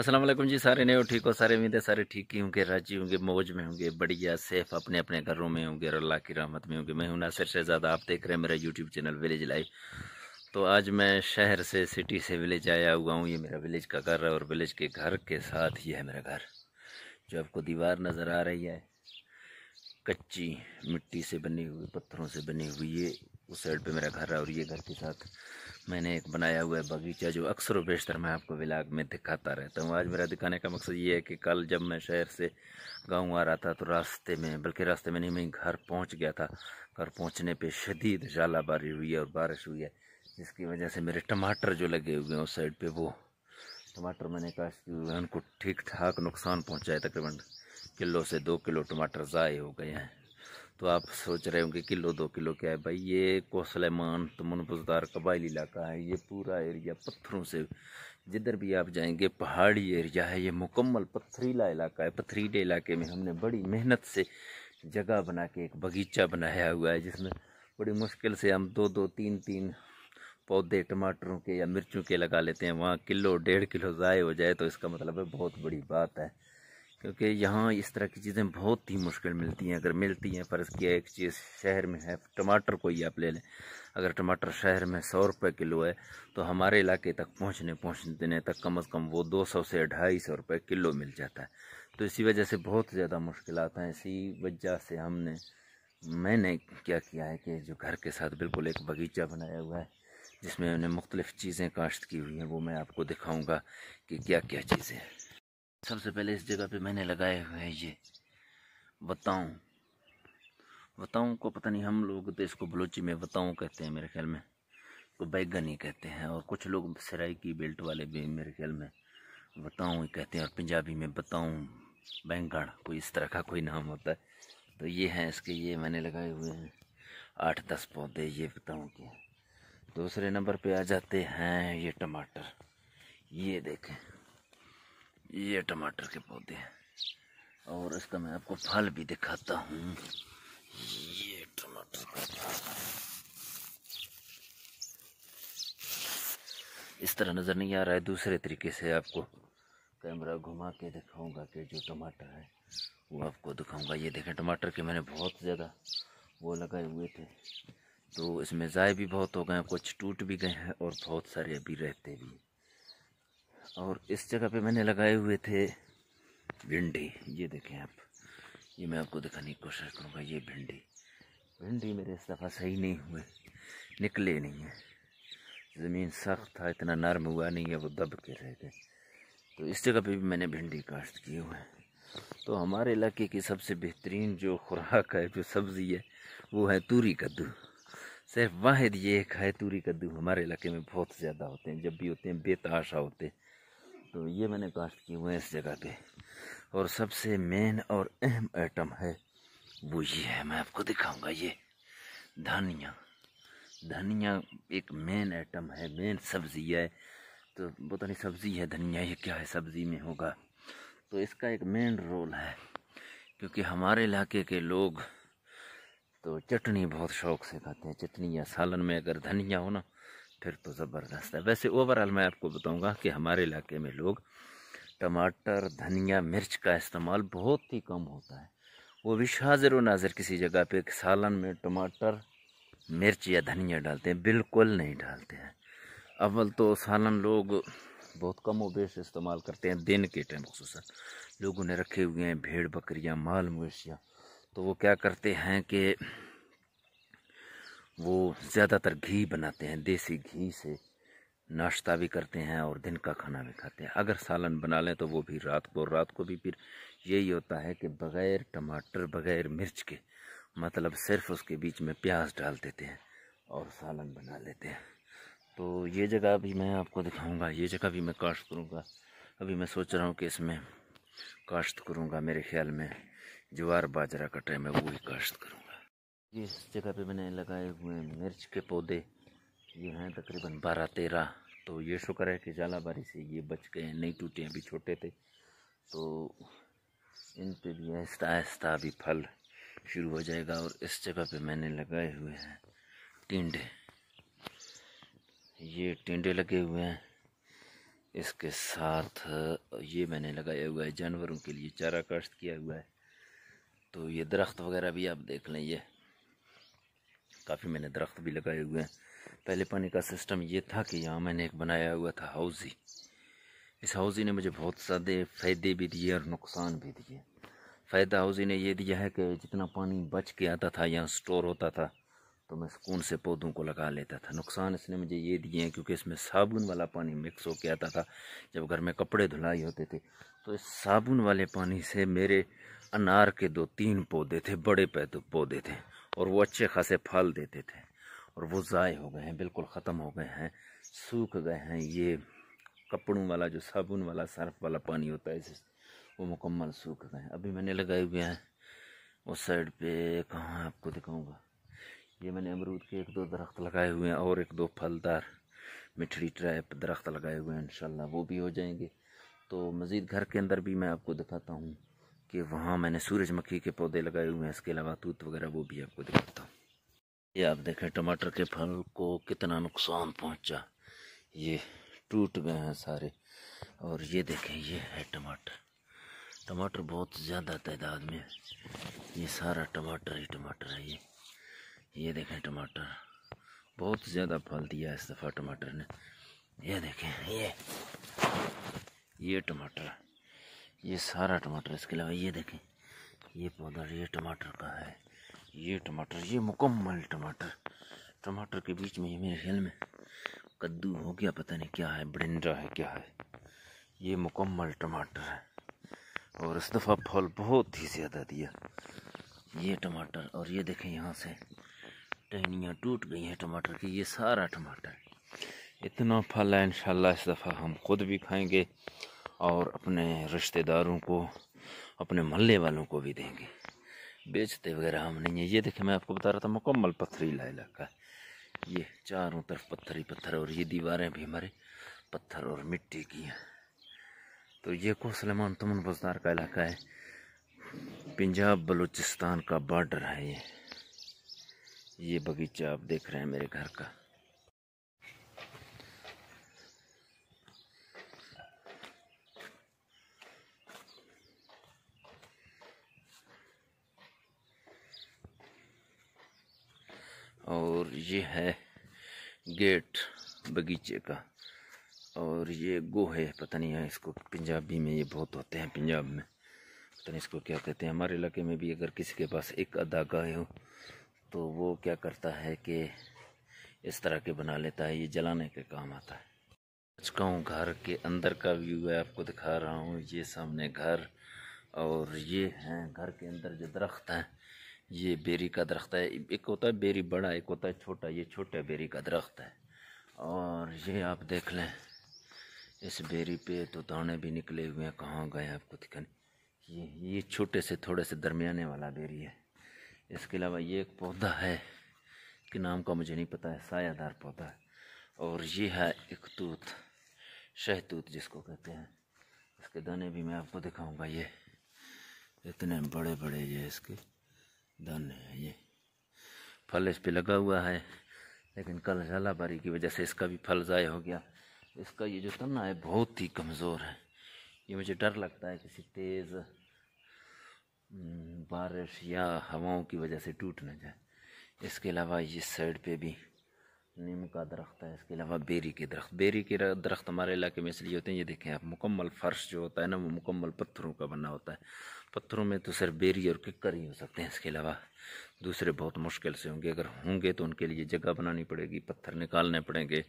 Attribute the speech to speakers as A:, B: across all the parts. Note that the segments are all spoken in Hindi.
A: असलम जी सारे ने ठीक हो सारे उम्मीद है सारे ठीक ही होंगे राजी होंगे मौज में होंगे बढ़िया सेफ अपने अपने घरों में होंगे और अल्लाह की रहमत में होंगे मैं हूं नासिर शहजादा आप देख रहे हैं मेरा यूट्यूब चैनल विलेज लाइफ तो आज मैं शहर से सिटी से विलेज आया हुआ हूँ ये मेरा विलेज का घर है और विलेज के घर के साथ ही है मेरा घर जो आपको दीवार नज़र आ रही है कच्ची मिट्टी से बनी हुई पत्थरों से बनी हुई ये उस साइड पर मेरा घर है और ये घर के साथ मैंने एक बनाया हुआ है बगीचा जो अक्सर बेशतर मैं आपको विलाग में दिखाता रहता हूँ आज मेरा दिखाने का मकसद ये है कि कल जब मैं शहर से गांव आ रहा था तो रास्ते में बल्कि रास्ते में नहीं मैं घर पहुँच गया था घर पहुँचने पर शदीद झालाबारी हुई है और बारिश हुई है जिसकी वजह से मेरे टमाटर जो लगे हुए हैं उस साइड पर वो टमाटर मैंने काश उनको ठीक ठाक नुकसान पहुँचाया तकरीबन किलो से दो किलो टमाटर ज़ाय हो गए हैं तो आप सोच रहे होंगे किलो दो किलो क्या है भाई ये कोसलेमान बुजदार कबाइली इलाका है ये पूरा एरिया पत्थरों से जिधर भी आप जाएंगे पहाड़ी एरिया है ये मुकम्मल पथरीला इलाका है पथरीले इलाके में हमने बड़ी मेहनत से जगह बना के एक बगीचा बनाया हुआ है जिसमें बड़ी मुश्किल से हम दो दो तीन तीन पौधे टमाटरों के या मिर्चों के लगा लेते हैं वहाँ किलो डेढ़ किलो ज़ाय हो जाए तो इसका मतलब है बहुत बड़ी बात है क्योंकि यहाँ इस तरह की चीज़ें बहुत ही मुश्किल मिलती हैं अगर मिलती हैं फ़र्ज़ किया एक चीज़ शहर में है टमाटर को ही आप ले लें अगर टमाटर शहर में सौ रुपये किलो है तो हमारे इलाके तक पहुँचने पहुँचने तक कम अज़ कम वो दो सौ से ढाई सौ रुपये किलो मिल जाता है तो इसी वजह से बहुत ज़्यादा मुश्किल हैं इसी वजह से हमने मैंने क्या किया है कि जो घर के साथ बिल्कुल एक बगीचा बनाया हुआ है जिसमें हमने मुख्तलिफ़ चीज़ें काश्त की हुई हैं वो मैं आपको दिखाऊँगा कि क्या क्या चीज़ें हैं सबसे पहले इस जगह पे मैंने लगाए हुए हैं ये बताऊँ बताऊँ को पता नहीं हम लोग तो इसको बलोची में बताऊँ कहते हैं मेरे ख्याल में को ही कहते हैं और कुछ लोग सराई की बेल्ट वाले भी मेरे ख्याल में बताऊँ कहते हैं और पंजाबी में बताऊँ बैंगन कोई इस तरह का कोई नाम होता है तो ये हैं इसके ये मैंने लगाए हुए हैं आठ दस पौधे ये बताऊँ के दूसरे नंबर पर आ जाते हैं ये टमाटर ये देखें ये टमाटर के पौधे हैं और इसका मैं आपको फल भी दिखाता हूँ ये टमाटर इस तरह नज़र नहीं आ रहा है दूसरे तरीके से आपको कैमरा घुमा के दिखाऊंगा कि जो टमाटर है वो आपको दिखाऊंगा ये देखें टमाटर के मैंने बहुत ज़्यादा वो लगाए हुए थे तो इसमें ज़ाय भी बहुत हो गए हैं कुछ टूट भी गए हैं और बहुत सारे अभी रहते भी हैं और इस जगह पे मैंने लगाए हुए थे भिंडी ये देखें आप ये मैं आपको दिखाने की कोशिश करूँगा ये भिंडी भिंडी मेरे इस दफ़ा सही नहीं हुए निकले नहीं है ज़मीन सख्त था इतना नर्म हुआ नहीं है वो दब के रह गए तो इस जगह पे भी मैंने भिंडी काश्त किए हुए हैं तो हमारे इलाके की सबसे बेहतरीन जो खुराक है जो सब्ज़ी है वो है तूरी कद्दू सिर्फ वाहिद ये एक है तूरी कद्दू हमारे इलाके में बहुत ज़्यादा होते हैं जब भी होते हैं बेताशा होते हैं तो ये मैंने कास्ट किए हुए हैं इस जगह पे और सबसे मेन और अहम आइटम है वो ये है मैं आपको दिखाऊंगा ये धनिया धनिया एक मेन आइटम है मेन सब्ज़ी है तो पता नहीं सब्ज़ी है धनिया ये क्या है सब्ज़ी में होगा तो इसका एक मेन रोल है क्योंकि हमारे इलाके के लोग तो चटनी बहुत शौक से खाते हैं चटनी या सालन में अगर धनिया हो ना फिर तो ज़बरदस्त है वैसे ओवरऑल मैं आपको बताऊंगा कि हमारे इलाके में लोग टमाटर धनिया मिर्च का इस्तेमाल बहुत ही कम होता है वो भी हाजिर व नाजिर किसी जगह पे सालन में टमाटर मिर्च या धनिया डालते हैं बिल्कुल नहीं डालते हैं अव्वल तो सालन लोग बहुत कम वेश इस्तेमाल करते हैं दिन के टाइम खूस लोगों ने रखे हुए हैं भेड़ बकरियाँ माल मवेशियाँ तो वो क्या करते हैं कि वो ज़्यादातर घी बनाते हैं देसी घी से नाश्ता भी करते हैं और दिन का खाना भी खाते हैं अगर सालन बना लें तो वो भी रात को रात को भी फिर यही होता है कि बग़ैर टमाटर बग़ैर मिर्च के मतलब सिर्फ उसके बीच में प्याज डाल देते हैं और सालन बना लेते हैं तो ये जगह भी मैं आपको दिखाऊंगा ये जगह भी मैं काश्त करूंगा अभी मैं सोच रहा हूँ कि इसमें काश्त करूंगा मेरे ख्याल में ज्वार बाजरा का टाइम है वो भी काश्त करूँगा इस जगह पे मैंने लगाए हुए मिर्च के पौधे ये हैं तकरीबन बारह तेरह तो ये शुक्र है कि जाला बारी से ये बच गए हैं नहीं टूटे अभी छोटे थे तो इन पे भी आहिस्ता आहिस्ता अभी फल शुरू हो जाएगा और इस जगह पे मैंने लगाए हुए हैं टिंडे ये टिंडे लगे हुए हैं इसके साथ ये मैंने लगाया हुआ है जानवरों के लिए चारा काश्त किया हुआ है तो ये दरख्त वगैरह भी आप देख लें ये काफ़ी मैंने दरख्त भी लगाए हुए हैं पहले पानी का सिस्टम ये था कि यहाँ मैंने एक बनाया हुआ था हाउजी इस हाउजी ने मुझे बहुत सारे फ़ायदे भी दिए और नुकसान भी दिए फ़ायदा हाउजी ने ये दिया है कि जितना पानी बच के आता था या स्टोर होता था तो मैं सुकून से पौधों को लगा लेता था नुकसान इसने मुझे ये दिए हैं क्योंकि इसमें साबुन वाला पानी मिक्स के आता था जब घर में कपड़े धुलाई होते थे तो इस साबुन वाले पानी से मेरे अनार के दो तीन पौधे थे बड़े पौधे थे और वो अच्छे खासे फल देते थे और वो ज़ाय हो गए हैं बिल्कुल ख़त्म हो गए हैं सूख गए हैं ये कपड़ों वाला जो साबुन वाला सर्फ वाला पानी होता है वो मुकम्मल सूख गए हैं अभी मैंने लगाए हुए हैं उस साइड पे कहाँ आपको दिखाऊंगा ये मैंने अमरूद के एक दो दरख्त लगाए हुए हैं और एक दो फलदार मिठड़ी ट्रैप दरख्त लगाए हुए हैं इन वो भी हो जाएंगे तो मज़ीद घर के अंदर भी मैं आपको दिखाता हूँ कि वहाँ मैंने सूरजमुखी के पौधे लगाए हुए हैं इसके अलावा तूत वगैरह वो भी आपको दिखाता हूँ ये आप देखें टमाटर के फल को कितना नुकसान पहुँचा ये टूट गए हैं सारे और ये देखें ये है टमाटर टमाटर बहुत ज़्यादा तादाद में ये सारा टमाटर ही टमाटर है ये ये देखें टमाटर बहुत ज़्यादा फल दिया इस दफ़ा टमाटर ने ये देखें ये ये टमाटर ये सारा टमाटर इसके अलावा ये देखें ये पौधा ये टमाटर का है ये टमाटर ये मुकम्मल टमाटर टमाटर के बीच में ये मेरे ख्याल में कद्दू हो गया पता नहीं क्या है ब्रिंजा है क्या है ये मुकम्मल टमाटर है और इस दफ़ा फल बहुत ही ज़्यादा दिया ये टमाटर और ये देखें यहाँ से टहनियाँ टूट गई हैं टमाटर की ये सारा टमाटर इतना फल है इन इस दफ़ा हम खुद भी खाएँगे और अपने रिश्तेदारों को अपने मोहल्ले वालों को भी देंगे बेचते वगैरह हम नहीं है ये देखें मैं आपको बता रहा था मुकम्मल पथरीला इलाका ये चारों तरफ पत्थर ही पत्थर और ये दीवारें भी हमारे पत्थर और मिट्टी की हैं तो ये को सलेमान तमन बजदार का इलाका है पंजाब बलूचिस्तान का बॉर्डर है ये ये बगीचा आप देख रहे हैं मेरे घर का और ये है गेट बगीचे का और ये गो है पता नहीं है इसको पंजाबी में ये बहुत होते हैं पंजाब में पता नहीं इसको क्या कहते हैं हमारे इलाके में भी अगर किसी के पास एक अदा गाय हो तो वो क्या करता है कि इस तरह के बना लेता है ये जलाने के काम आता है हूँ घर के अंदर का व्यू है आपको दिखा रहा हूँ ये सामने घर और ये हैं घर के अंदर जो दरख्त हैं ये बेरी का दरख्त है एक होता है बेरी बड़ा एक होता है छोटा ये छोटे बेरी का दरख्त है और ये आप देख लें इस बेरी पे तो दाने भी निकले हुए हैं कहाँ गए आपको दिखाने ये ये छोटे से थोड़े से दरमियाने वाला बेरी है इसके अलावा ये एक पौधा है कि नाम का मुझे नहीं पता है सायादार पौधा है और ये है एक तूत शहतूत जिसको कहते हैं इसके दाने भी मैं आपको दिखाऊँगा ये इतने बड़े बड़े ये इसके धन ये फल इस पे लगा हुआ है लेकिन कल झालाबारी की वजह से इसका भी फल ज़ाय हो गया इसका ये जो तना है बहुत ही कमज़ोर है ये मुझे डर लगता है किसी तेज़ हम्म, बारिश या हवाओं की वजह से टूट ना जाए इसके अलावा इस साइड पे भी नीम का दरख्त है इसके अलावा बेरी के दरख्त बेरी के दरख्त हमारे इलाके में इसलिए होते हैं ये देखें आप मुकम्मल फर्श जो होता है ना वो मुकम्मल पत्थरों का बना होता है पत्थरों में तो सिर्फ बेरी और किक्कर ही हो सकते हैं इसके अलावा दूसरे बहुत मुश्किल से होंगे अगर होंगे तो उनके लिए जगह बनानी पड़ेगी पत्थर निकालने पड़ेंगे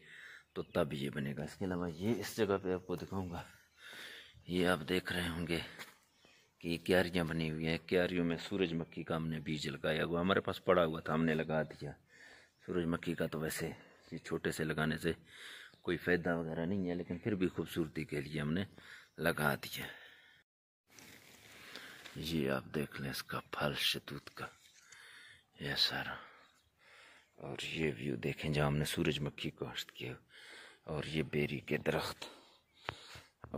A: तो तब ये बनेगा इसके अलावा ये इस जगह पर आपको दिखाऊँगा ये आप देख रहे होंगे कि क्यारियाँ बनी हुई हैं क्यारियों में मक्खी का हमने बीज लगाया हुआ हमारे पास पड़ा हुआ था हमने लगा दिया सूरजमक्खी का तो वैसे ये छोटे से लगाने से कोई फ़ायदा वगैरह नहीं है लेकिन फिर भी खूबसूरती के लिए हमने लगा दिया ये आप देख लें इसका फल शतूत का ये सारा और ये व्यू देखें जहाँ हमने सूरजमुखी को हस्त किया और ये बेरी के दरख्त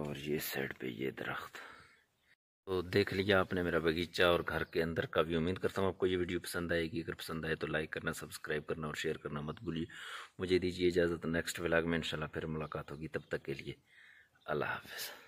A: और ये साइड पे ये दरख्त तो देख लिया आपने मेरा बगीचा और घर के अंदर का भी उम्मीद करता हूँ आपको ये वीडियो पसंद आएगी अगर पसंद आए तो लाइक करना सब्सक्राइब करना और शेयर करना मत भूलिए मुझे दीजिए इजाज़त नेक्स्ट व्लॉग में इंशाल्लाह फिर मुलाकात होगी तब तक के लिए अल्लाह हाफिज़